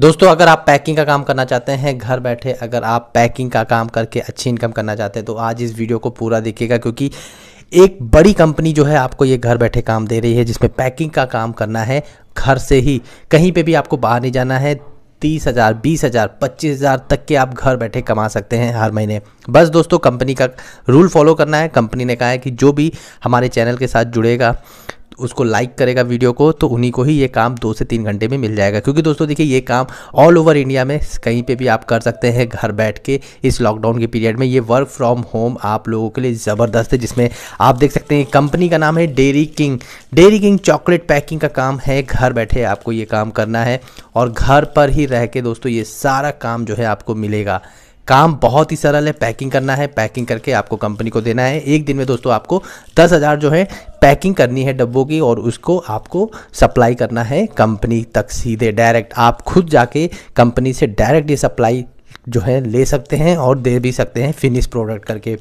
दोस्तों अगर आप पैकिंग का काम करना चाहते हैं घर बैठे अगर आप पैकिंग का काम करके अच्छी इनकम करना चाहते हैं तो आज इस वीडियो को पूरा देखिएगा क्योंकि एक बड़ी कंपनी जो है आपको ये घर बैठे काम दे रही है जिसमें पैकिंग का काम करना है घर से ही कहीं पे भी आपको बाहर नहीं जाना है तीस हज़ार बीस हज़ार पच्चीस हज़ार तक के आप घर बैठे कमा सकते हैं हर महीने बस दोस्तों कंपनी का रूल फॉलो करना है कंपनी ने कहा है कि जो भी हमारे चैनल के साथ जुड़ेगा उसको लाइक करेगा वीडियो को तो उन्हीं को ही ये काम दो से तीन घंटे में मिल जाएगा क्योंकि दोस्तों देखिए ये काम ऑल ओवर इंडिया में कहीं पे भी आप कर सकते हैं घर बैठ के इस लॉकडाउन के पीरियड में ये वर्क फ्रॉम होम आप लोगों के लिए ज़बरदस्त है जिसमें आप देख सकते हैं कंपनी का नाम है dairy king dairy king chocolate packing का काम है घर बैठे आपको ये काम करना है और घर पर ही रह के दोस्तों ये सारा काम जो है आपको मिलेगा काम बहुत ही सरल है पैकिंग करना है पैकिंग करके आपको कंपनी को देना है एक दिन में दोस्तों आपको दस हज़ार जो है पैकिंग करनी है डब्बों की और उसको आपको सप्लाई करना है कंपनी तक सीधे डायरेक्ट आप खुद जाके कंपनी से डायरेक्ट ये सप्लाई जो है ले सकते हैं और दे भी सकते हैं फिनिश प्रोडक्ट करके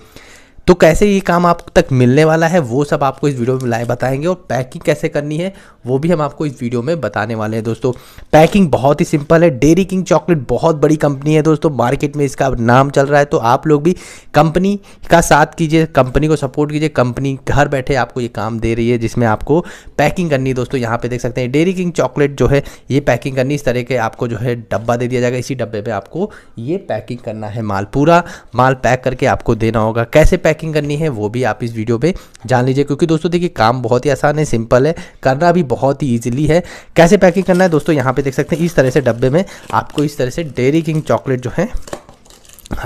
तो कैसे ये काम आप तक मिलने वाला है वो सब आपको इस वीडियो में लाए बताएंगे और पैकिंग कैसे करनी है वो भी हम आपको इस वीडियो में बताने वाले हैं दोस्तों पैकिंग बहुत ही सिंपल है डेरी किंग चॉकलेट बहुत बड़ी कंपनी है दोस्तों मार्केट में इसका नाम चल रहा है तो आप लोग भी कंपनी का साथ कीजिए कंपनी को सपोर्ट कीजिए कंपनी घर बैठे आपको ये काम दे रही है जिसमें आपको पैकिंग करनी है दोस्तों यहाँ पर देख सकते हैं डेरी किंग चॉकलेट जो है ये पैकिंग करनी इस तरह के आपको जो है डब्बा दे दिया जाएगा इसी डब्बे पर आपको ये पैकिंग करना है माल पूरा माल पैक करके आपको देना होगा कैसे पैक पैकिंग करनी है वो भी आप इस वीडियो पे जान लीजिए क्योंकि दोस्तों देखिए काम बहुत ही आसान है सिंपल है करना भी बहुत ही ईजिली है कैसे पैकिंग करना है दोस्तों यहाँ पे देख सकते हैं इस तरह से डब्बे में आपको इस तरह से डेरी किंग चॉकलेट जो है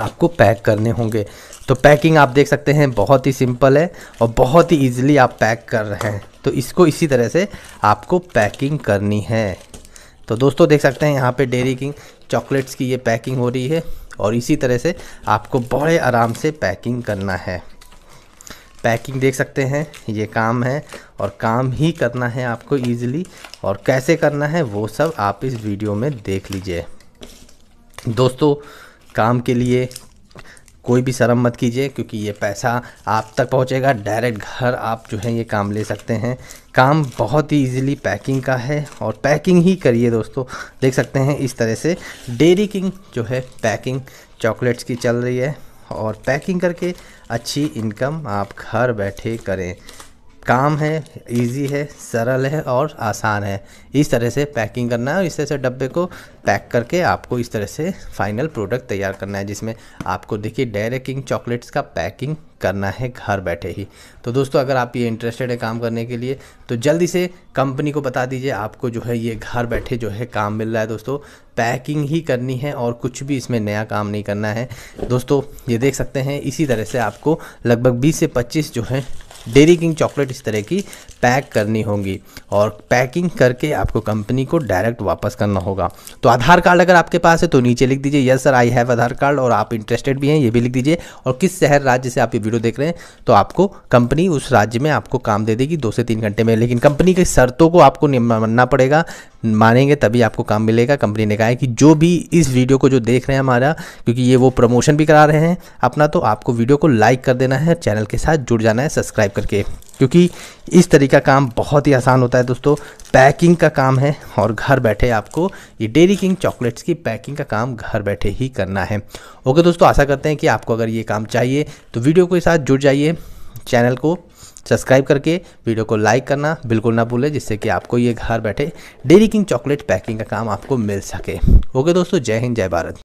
आपको पैक करने होंगे तो पैकिंग आप देख सकते हैं बहुत ही सिंपल है और बहुत ही ईजिली आप पैक कर रहे हैं तो इसको इसी तरह से आपको पैकिंग करनी है तो दोस्तों देख सकते हैं यहाँ पे डेरी किंग चॉकलेट्स की ये पैकिंग हो रही है और इसी तरह से आपको बड़े आराम से पैकिंग करना है पैकिंग देख सकते हैं ये काम है और काम ही करना है आपको ईजिली और कैसे करना है वो सब आप इस वीडियो में देख लीजिए दोस्तों काम के लिए कोई भी शर्म मत कीजिए क्योंकि ये पैसा आप तक पहुंचेगा डायरेक्ट घर आप जो है ये काम ले सकते हैं काम बहुत ही इजीली पैकिंग का है और पैकिंग ही करिए दोस्तों देख सकते हैं इस तरह से डेरी किंग जो है पैकिंग चॉकलेट्स की चल रही है और पैकिंग करके अच्छी इनकम आप घर बैठे करें काम है इजी है सरल है और आसान है इस तरह से पैकिंग करना है और इस तरह से डब्बे को पैक करके आपको इस तरह से फाइनल प्रोडक्ट तैयार करना है जिसमें आपको देखिए डायरेक्ट किंग चॉकलेट्स का पैकिंग करना है घर बैठे ही तो दोस्तों अगर आप ये इंटरेस्टेड है काम करने के लिए तो जल्दी से कंपनी को बता दीजिए आपको जो है ये घर बैठे जो है काम मिल रहा है दोस्तों पैकिंग ही करनी है और कुछ भी इसमें नया काम नहीं करना है दोस्तों ये देख सकते हैं इसी तरह से आपको लगभग 20 से 25 जो है डेरी किंग चॉकलेट इस तरह की पैक करनी होगी और पैकिंग करके आपको कंपनी को डायरेक्ट वापस करना होगा तो आधार कार्ड अगर आपके पास है तो नीचे लिख दीजिए yes sir I have Aadhaar card और आप इंटरेस्टेड भी हैं ये भी लिख दीजिए और किस शहर राज्य से आप ये वीडियो देख रहे हैं तो आपको कंपनी उस राज्य में आपको काम दे देगी दो से तीन घंटे में लेकिन कंपनी की शर्तों को आपको मानना पड़ेगा मानेंगे तभी आपको काम मिलेगा कंपनी ने कहा है कि जो भी इस वीडियो को जो देख रहे हैं हमारा क्योंकि ये वो प्रमोशन भी करा रहे हैं अपना तो आपको वीडियो को लाइक कर देना है चैनल के साथ जुड़ जाना है सब्सक्राइब करके क्योंकि इस तरीका काम बहुत ही आसान होता है दोस्तों पैकिंग का काम है और घर बैठे आपको ये डेरी किंग चॉकलेट्स की पैकिंग का काम घर बैठे ही करना है ओके दोस्तों आशा करते हैं कि आपको अगर ये काम चाहिए तो वीडियो के साथ जुड़ जाइए चैनल को सब्सक्राइब करके वीडियो को लाइक करना बिल्कुल ना भूलें जिससे कि आपको ये घर बैठे डेरी किंग चॉकलेट पैकिंग का काम आपको मिल सके ओके दोस्तों जय हिंद जय भारत